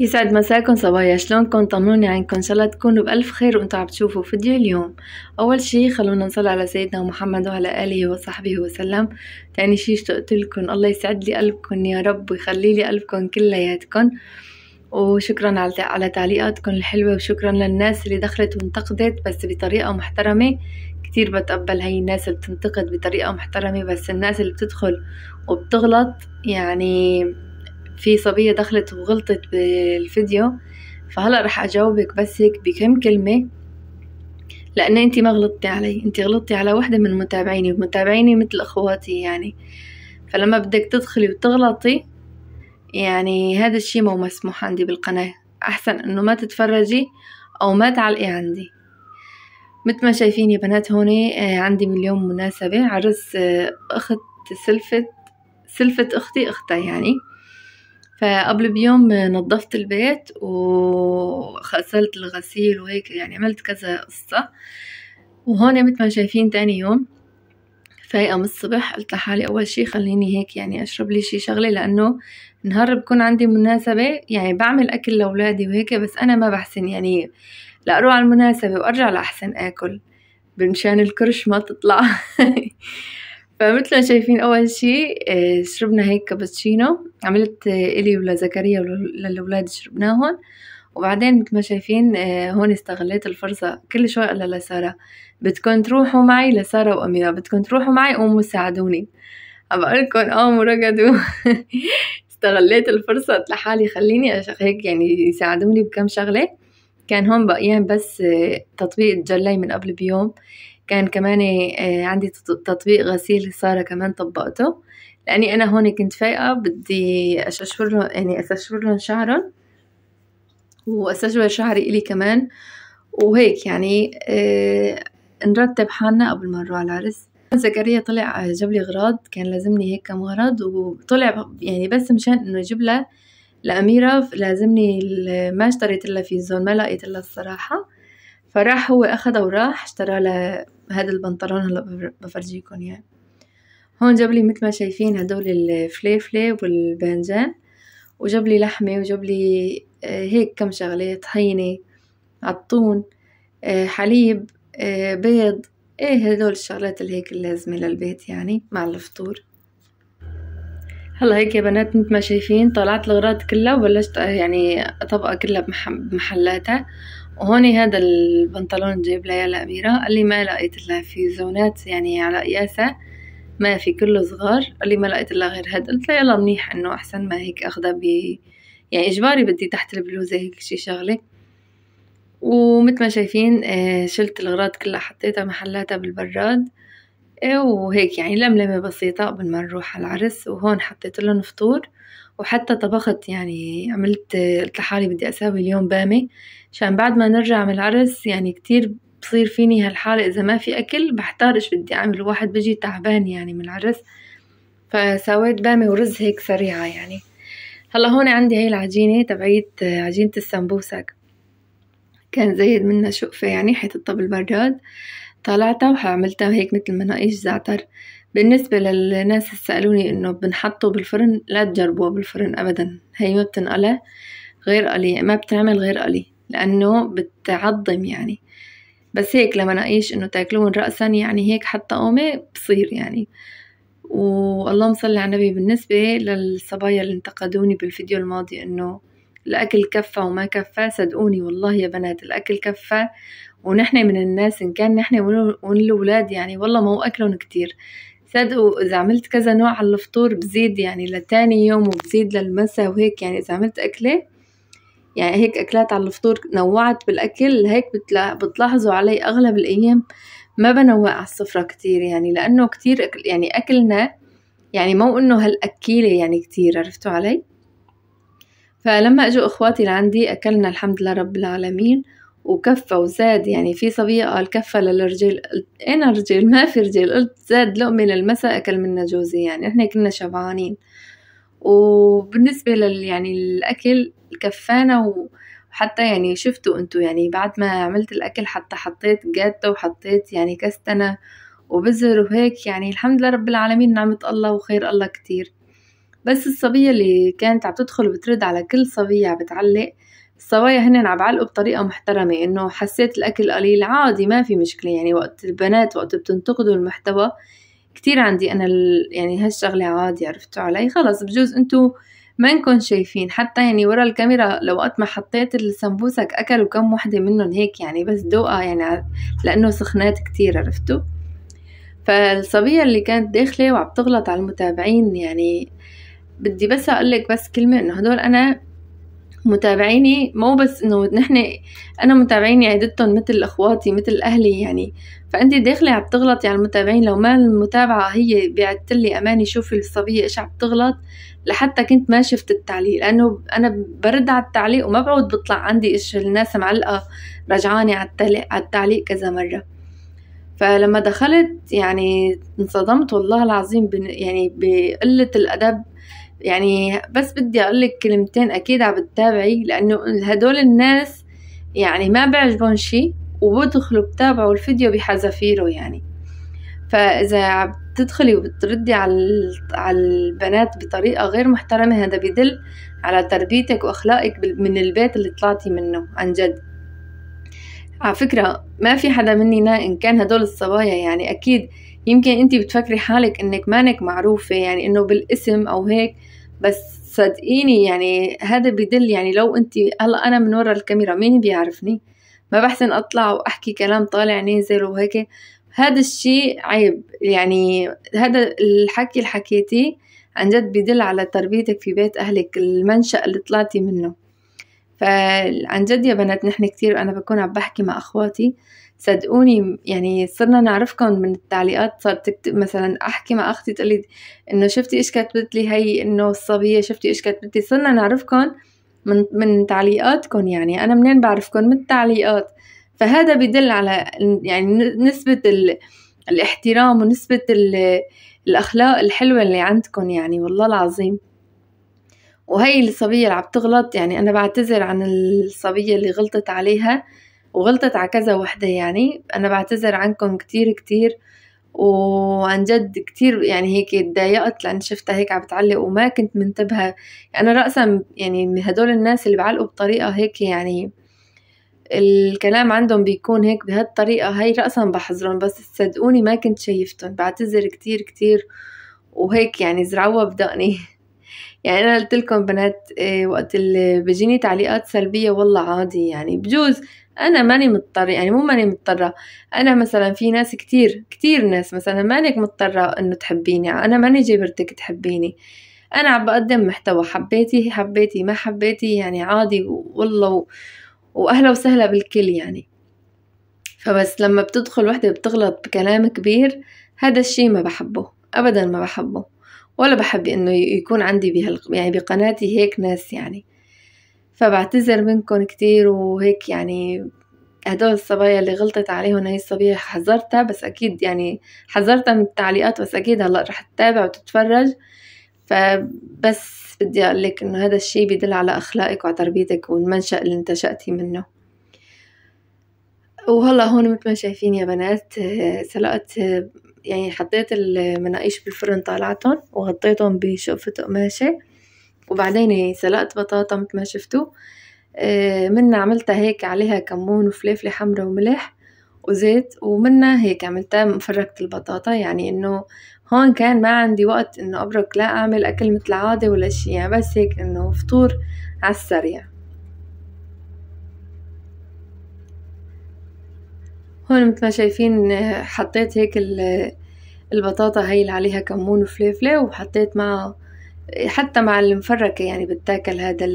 يسعد مساكم صبايا شلونكم طمنوني عنكم ان شاء الله تكونوا بالف خير وانتم عم تشوفوا فيديو اليوم اول شي خلونا نصلي على سيدنا محمد وعلى اله وصحبه وسلم تاني شي اشتقت لكم الله يسعد لي قلبكم يا رب ويخلي لي قلبكم كلياتكم وشكرا على على تعليقاتكم الحلوة وشكرا للناس اللي دخلت وانتقدت بس بطريقة محترمة كتير بتقبل هاي الناس اللي بتنتقد بطريقة محترمة بس الناس اللي بتدخل وبتغلط يعني في صبية دخلت وغلطت بالفيديو فهلا رح أجاوبك بس هيك بكم كلمة لأن أنت ما غلطتي علي أنت غلطتي على وحدة من متابعيني متابعيني مثل أخواتي يعني فلما بدك تدخلي وتغلطي يعني هذا الشي مو مسموح عندي بالقناة أحسن أنه ما تتفرجي أو ما تعلقي عندي مثل ما شايفين يا بنات هون آه، عندي مليون مناسبة عرس آه، أخت سلفة سلفة أختي أختها يعني فقبل بيوم نظفت البيت وغسلت الغسيل وهيك يعني عملت كذا قصة وهون مثل ما شايفين تاني يوم فايقة من الصبح قلت لحالي أول شي خليني هيك يعني أشرب لي شي شغلة لأنه نهار بكون عندي مناسبة يعني بعمل أكل لأولادي وهيك بس أنا ما بحسن يعني لا أروح على المناسبة وأرجع لأحسن أكل بمشان الكرش ما تطلع فمثل ما شايفين اول شي آه، شربنا هيك كابتشينو عملت آه، الي ولزكريا وللولاد شربناهم وبعدين مثل ما شايفين آه، هون استغليت الفرصة كل شوي قال لسارة بدكم تروحوا معي لسارة وأميرة بدكم تروحوا معي قوموا ساعدوني عم بقولكم قوموا رقدوا استغليت الفرصة لحالي خليني هيك يعني يساعدوني بكم شغلة كان هون بقيان بس تطبيق الجلاي من قبل بيوم كان كمان آه، عندي تطبيق غسيل سارة كمان طبقته لأني أنا هون كنت فايقة بدي أششور يعني لهم يعني أسشور لهم شعرهم وأسشور شعري إلي كمان وهيك يعني آه، نرتب حالنا قبل ما نروح على العرس زكريا طلع آه، جاب لي غراض كان لازمني هيك كم غرض وطلع يعني بس مشان انه يجيب لها لأميرة لازمني ما اشتريت لها فيزون ما لقيت لها الصراحة فراح هو أخذ وراح اشترى له هذا البنطلون هلا بفرجيكم يعني هون جاب لي مثل ما شايفين هدول الفليفلة والبانجان وجاب لي لحمة وجاب لي آه، هيك كم شغلة طحينة عطون آه، حليب آه، بيض ايه هدول الشغلات اللي هيك اللازمة للبيت يعني مع الفطور هلا هيك يا بنات مثل ما شايفين طلعت الغراض كلها وبلشت يعني أطبقها كلها بمحلاتها وهون هذا البنطلون جايب لها أميرة قال لي ما لقيت لها في زونات يعني على قياسها ما في كله صغار قال لي ما لقيت لها غير هاد قلت له يلا منيح انه احسن ما هيك أخذها ب يعني اجباري بدي تحت البلوزه هيك شي شغله ومثل ما شايفين آه، شلت الغراض كلها حطيتها محلاتها بالبراد وهيك يعني لملمة بسيطة قبل ما نروح على العرس وهون حطيت لهم فطور وحتى طبخت يعني عملت قلت لحالي بدي أساوي اليوم بامي عشان بعد ما نرجع من العرس يعني كتير بصير فيني هالحالة إذا ما في أكل بحتار إيش بدي أعمل واحد بيجي تعبان يعني من العرس فساويت بامي ورز هيك سريعة يعني هلا هون عندي هاي العجينة تبعيت عجينة السمبوسك كان زيد منها شقفة يعني حيطتها بالبراد طلعتها وحعملتها هيك مثل مناقيش زعتر بالنسبة للناس اللي سألوني انه بنحطه بالفرن لا تجربوه بالفرن ابدا هي ما بتنقلى غير قلي يعني ما بتعمل غير قلي لانه بتعظم يعني بس هيك لما نقيش انه تاكلون رأسا يعني هيك حتى قومة بصير يعني واللهم مصلي على النبي بالنسبة للصبايا اللي انتقدوني بالفيديو الماضي انه الأكل كفى وما كفى صدقوني والله يا بنات الأكل كفى ونحن من الناس إن كان نحن ون الولاد يعني والله ما هو أكلهم كتير صدقوا إذا عملت كذا نوع على الفطور بزيد يعني لتاني يوم وبزيد للمسا وهيك يعني إذا عملت أكلة يعني هيك أكلات على الفطور نوعت بالأكل هيك بتلاحظوا علي أغلب الأيام ما بنوع على السفرة كتير يعني لأنه كتير أكل يعني أكلنا يعني مو إنه هالأكيلة يعني كتير عرفتوا علي؟ فلما اجوا اخواتي لعندي اكلنا الحمد لله رب العالمين وكفة وزاد يعني في صبية قال كفة للرجال قلت أنا رجال ما في رجال قلت زاد لقمة للمساء أكل منا جوزي يعني إحنا كنا شبعانين وبالنسبة لل يعني الأكل كفانا وحتى يعني شفتوا أنتوا يعني بعد ما عملت الأكل حتى حطيت جاتة وحطيت يعني كستنا وبزر وهيك يعني الحمد لله رب العالمين نعمة الله وخير الله كتير بس الصبية اللي كانت عم تدخل وبترد على كل صبية عم بتعلق الصبايا هن عم بعلقوا بطريقة محترمة إنه حسيت الأكل قليل عادي ما في مشكلة يعني وقت البنات وقت بتنتقدوا المحتوى كتير عندي أنا ال... يعني هالشغلة عادي عرفتوا علي خلص بجوز أنتو ما نكون شايفين حتى يعني ورا الكاميرا لو وقت ما حطيت السمبوسك أكلوا كم وحدة منهم هيك يعني بس دوقة يعني لأنه سخنات كتير عرفتوا فالصبية اللي كانت داخلة وعم تغلط على المتابعين يعني بدي بس أقولك بس كلمة إنه هدول أنا متابعيني مو بس انه نحن انا متابعيني عدتهم مثل اخواتي مثل اهلي يعني فانت داخله عم تغلطي على المتابعين لو ما المتابعه هي بعدت لي اماني شوفي الصبيه ايش عم تغلط لحتى كنت ما شفت التعليق لانه انا برد على التعليق وما بعود بطلع عندي ايش الناس معلقه رجعاني على التعليق, على التعليق كذا مره فلما دخلت يعني انصدمت والله العظيم يعني بقله الادب يعني بس بدي اقول لك كلمتين اكيد عم بتتابعي لانه هدول الناس يعني ما بيعجبهم شيء وبدخلوا بتابعوا الفيديو بحذافيره يعني فاذا عم تدخلي وبتردي على على البنات بطريقه غير محترمه هذا بدل على تربيتك واخلاقك من البيت اللي طلعتي منه عن جد على فكره ما في حدا مني ان كان هدول الصبايا يعني اكيد يمكن انت بتفكري حالك انك مانك معروفة يعني انه بالاسم او هيك بس صدقيني يعني هذا بدل يعني لو انت هلا انا من ورا الكاميرا مين بيعرفني ما بحسن اطلع واحكي كلام طالع نازل وهيك هذا الشيء عيب يعني هذا الحكي اللي حكيتيه عن جد بدل على تربيتك في بيت اهلك المنشأ اللي طلعتي منه فعن جد يا بنات نحن كتير أنا بكون عم بحكي مع أخواتي صدقوني يعني صرنا نعرفكم من التعليقات صارت تكتب مثلا احكي مع اختي تقولي انه شفتي ايش كتبت لي هي انه الصبيه شفتي ايش كتبت لي صرنا نعرفكم من من تعليقاتكم يعني انا منين بعرفكم من التعليقات فهذا بدل على يعني نسبه ال... الاحترام ونسبه ال... الاخلاق الحلوه اللي عندكم يعني والله العظيم وهي الصبيه اللي عم تغلط يعني انا بعتذر عن الصبيه اللي غلطت عليها وغلطت على كذا وحدة يعني أنا بعتذر عنكم كتير كتير وعن جد كتير يعني هيك تضايقت لأن شفتها هيك عم بتعلق وما كنت منتبهة أنا رأسا يعني من هدول الناس اللي بعلقوا بطريقة هيك يعني الكلام عندهم بيكون هيك بهالطريقة هاي رأسا بحذرهم بس صدقوني ما كنت شايفتهم بعتذر كتير كتير وهيك يعني زرعوها بدقني يعني أنا قلت لكم بنات إيه، وقت اللي بيجيني تعليقات سلبية والله عادي يعني بجوز انا ماني مضطره يعني مو ماني مضطره انا مثلا في ناس كتير كتير ناس مثلا مانك مضطره انه تحبيني انا ماني جبرتك تحبيني انا عم بقدم محتوى حبيتي حبيتي ما حبيتي يعني عادي والله واهلا وسهلا بالكل يعني فبس لما بتدخل وحده بتغلط بكلام كبير هذا الشي ما بحبه ابدا ما بحبه ولا بحب انه يكون عندي بهال يعني بقناتي هيك ناس يعني فبعتذر منكم كتير وهيك يعني هدول الصبايا اللي غلطت عليهم هي الصبية حذرتها بس أكيد يعني حذرتها من التعليقات بس أكيد هلأ رح تتابع وتتفرج فبس بدي أقول لك إنه هذا الشي بيدل على أخلاقك وعلى تربيتك والمنشأ اللي انتشأتي منه وهلا هون مثل ما شايفين يا بنات سلقت يعني حطيت المناقيش بالفرن طالعتهم وغطيتهم بشقفة قماشة وبعدين سلقت بطاطا مثل ما شفتوا آه، منا عملتها هيك عليها كمون وفليفلة حمرا وملح وزيت ومنها هيك عملتها مفركة البطاطا يعني انه هون كان ما عندي وقت انه ابرك لا اعمل اكل مثل عادي ولا شي يعني بس هيك انه فطور على السريع هون مثل ما شايفين حطيت هيك البطاطا هاي اللي عليها كمون وفليفلة وحطيت معها حتى مع المفركة يعني بتاكل هذا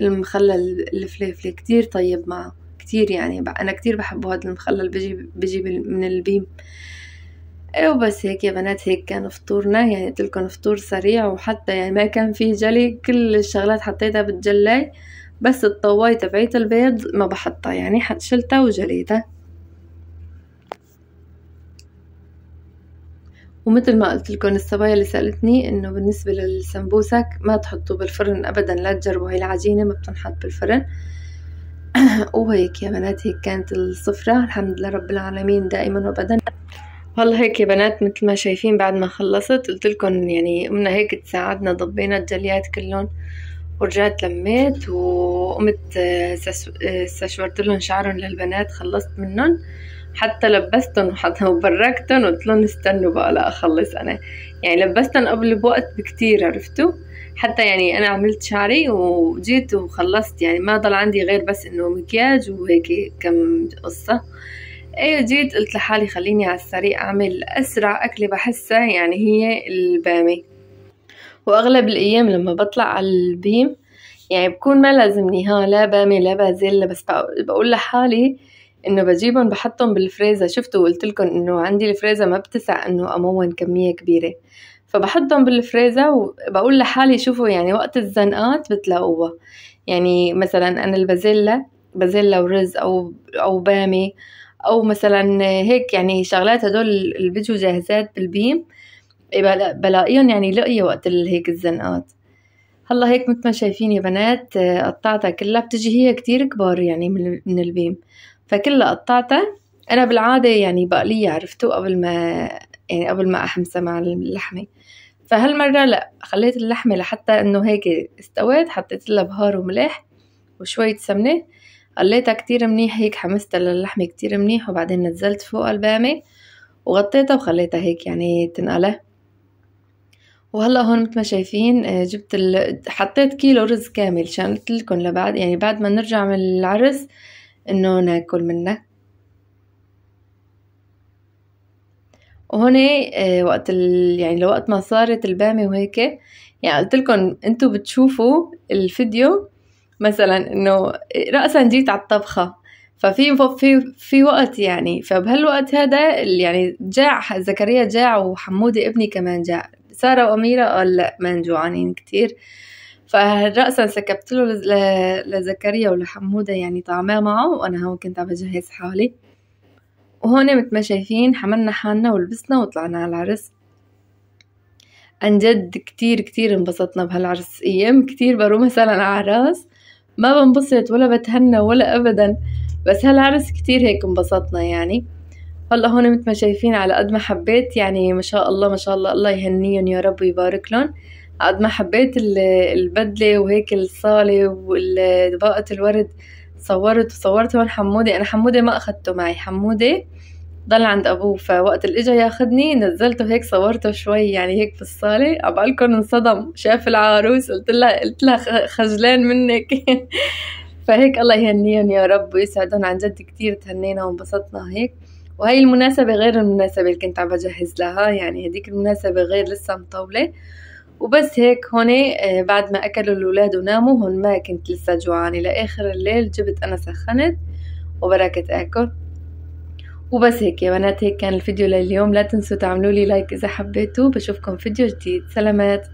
المخلل الفليفلي كتير طيب معه كتير يعني أنا كتير بحبه هذا المخلل بيجي بيجي من البيم إيه وبس هيك يا بنات هيك كان فطورنا يعني قلت لكم فطور سريع وحتى يعني ما كان فيه جلي كل الشغلات حطيتها بالجلاي بس الطواي تبعيت البيض ما بحطها يعني شلتها وجليتها ومثل ما قلت لكم الصبايا اللي سألتني انه بالنسبة للسمبوسك ما تحطوه بالفرن ابدا لا تجربوا هاي العجينة ما بتنحط بالفرن وهيك يا بنات هيك كانت الصفرة الحمد لله رب العالمين دائما وابدا والله هيك يا بنات مثل ما شايفين بعد ما خلصت قلت لكم يعني قمنا هيك تساعدنا ضبينا الجليات كلهم ورجعت لميت وقمت آه، آه، استشورت لهم شعرهم للبنات خلصت منهم حتى لبستهم حتى وبركتهم وقلت لهم استنوا بقى لأخلص أنا يعني لبستهم قبل بوقت بكتير عرفتوا حتى يعني أنا عملت شعري وجيت وخلصت يعني ما ضل عندي غير بس إنه مكياج وهيك كم قصة ايه جيت قلت لحالي خليني على السريع أعمل أسرع أكلة بحسها يعني هي البامي وأغلب الأيام لما بطلع على البيم يعني بكون ما لازمني ها لا بامي لا بازل بس بقول لحالي انه بجيبهم بحطهم بالفريزة شفتوا وقلت لكم انه عندي الفريزة ما بتسع انه امون كمية كبيرة فبحطهم بالفريزة وبقول لحالي شوفوا يعني وقت الزنقات بتلاقوها يعني مثلا انا البازيلا بازيلا ورز او او بامي او مثلا هيك يعني شغلات هدول اللي بيجوا جاهزات بالبيم بلاقيهم يعني لقية وقت هيك الزنقات هلا هيك مثل ما شايفين يا بنات قطعتها كلها بتجي هي كتير كبار يعني من البيم فكلها قطعتها انا بالعاده يعني بقلية عرفته قبل ما يعني قبل ما احمسه مع اللحمه فهالمره لا خليت اللحمه لحتى انه هيك استوت حطيت لها بهار وملح وشويه سمنه قليتها كتير منيح هيك حمستها للحمه كتير منيح وبعدين نزلت فوق البامه وغطيتها وخليتها هيك يعني تنقله وهلا هون متل ما شايفين آه، جبت ال... حطيت كيلو رز كامل شان قلت لكم لبعد يعني بعد ما نرجع من العرس انه ناكل منه وهون آه، وقت ال... يعني لوقت ما صارت البامة وهيك يعني قلت لكم انتو بتشوفوا الفيديو مثلا انه رأسا جيت على الطبخة ففي في في وقت يعني فبهالوقت هذا يعني جاع زكريا جاع وحمودي ابني كمان جاع سارة وأميرة قال آه، لا ما جوعانين كتير فرأسا سكبت له لزكريا ولحمودة يعني طعماه معه وأنا هون كنت عم بجهز حالي وهون مثل ما شايفين حملنا حالنا ولبسنا وطلعنا على العرس عن جد كتير كتير انبسطنا بهالعرس ايام كتير بروح مثلا على عراس ما بنبسط ولا بتهنى ولا ابدا بس هالعرس كتير هيك انبسطنا يعني هلا هون مثل ما شايفين على قد ما حبيت يعني ما شاء الله ما شاء الله الله يهنيهم يا رب ويبارك لهم قد ما حبيت البدله وهيك الصاله وباقه الورد صورت وصورت هون حمودي انا حمودي ما اخدته معي حمودي ضل عند ابوه فوقت اللي اجى ياخدني نزلته هيك صورته شوي يعني هيك في الصاله عبالكم انصدم شاف العروس قلت لها قلت لها خجلان منك فهيك الله يهنيهم يا رب ويسعدهم عن جد كتير تهنينا وانبسطنا هيك وهي المناسبة غير المناسبة اللي كنت عم بجهز لها يعني هديك المناسبة غير لسه مطولة وبس هيك هون آه، بعد ما أكلوا الأولاد وناموا هون ما كنت لسه جوعانة لآخر الليل جبت أنا سخنت وبركت آكل وبس هيك يا بنات هيك كان الفيديو لليوم لا تنسوا تعملوا لي لايك إذا حبيتوا بشوفكم فيديو جديد سلامات